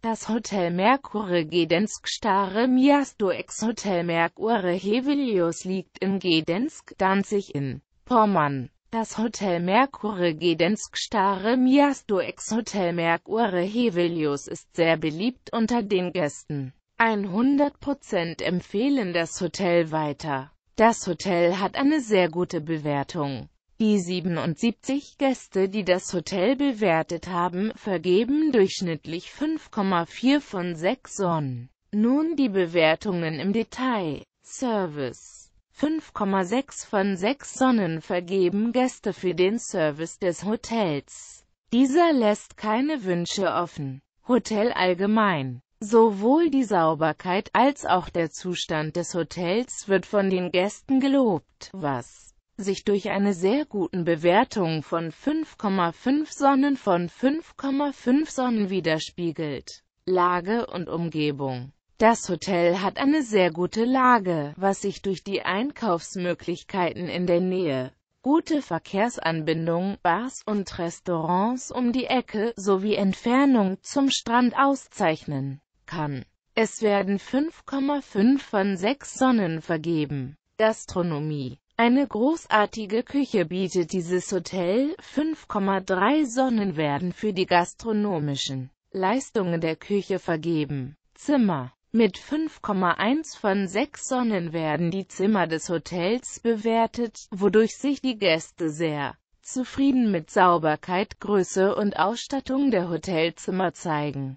Das Hotel Mercure Gdansk Stare Miasto Ex-Hotel Mercure Hevelius liegt in Gdansk, Danzig in Pommern. Das Hotel Mercure Gdansk Stare Miasto Ex-Hotel Mercure Hevelius ist sehr beliebt unter den Gästen. 100% empfehlen das Hotel weiter. Das Hotel hat eine sehr gute Bewertung. Die 77 Gäste, die das Hotel bewertet haben, vergeben durchschnittlich 5,4 von 6 Sonnen. Nun die Bewertungen im Detail. Service 5,6 von 6 Sonnen vergeben Gäste für den Service des Hotels. Dieser lässt keine Wünsche offen. Hotel allgemein. Sowohl die Sauberkeit als auch der Zustand des Hotels wird von den Gästen gelobt, was sich durch eine sehr guten Bewertung von 5,5 Sonnen von 5,5 Sonnen widerspiegelt. Lage und Umgebung Das Hotel hat eine sehr gute Lage, was sich durch die Einkaufsmöglichkeiten in der Nähe gute Verkehrsanbindung, Bars und Restaurants um die Ecke sowie Entfernung zum Strand auszeichnen kann. Es werden 5,5 von 6 Sonnen vergeben. Gastronomie eine großartige Küche bietet dieses Hotel, 5,3 Sonnen werden für die gastronomischen Leistungen der Küche vergeben. Zimmer mit 5,1 von 6 Sonnen werden die Zimmer des Hotels bewertet, wodurch sich die Gäste sehr zufrieden mit Sauberkeit, Größe und Ausstattung der Hotelzimmer zeigen.